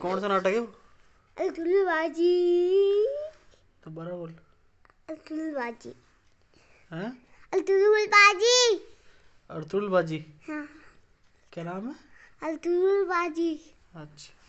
कौन सा नाटक है वो अतुल बाजी तो बोल अतुल बाजी अतुल बाजी अतुल बाजी हाँ क्या नाम है अतुल बाजी अच्छा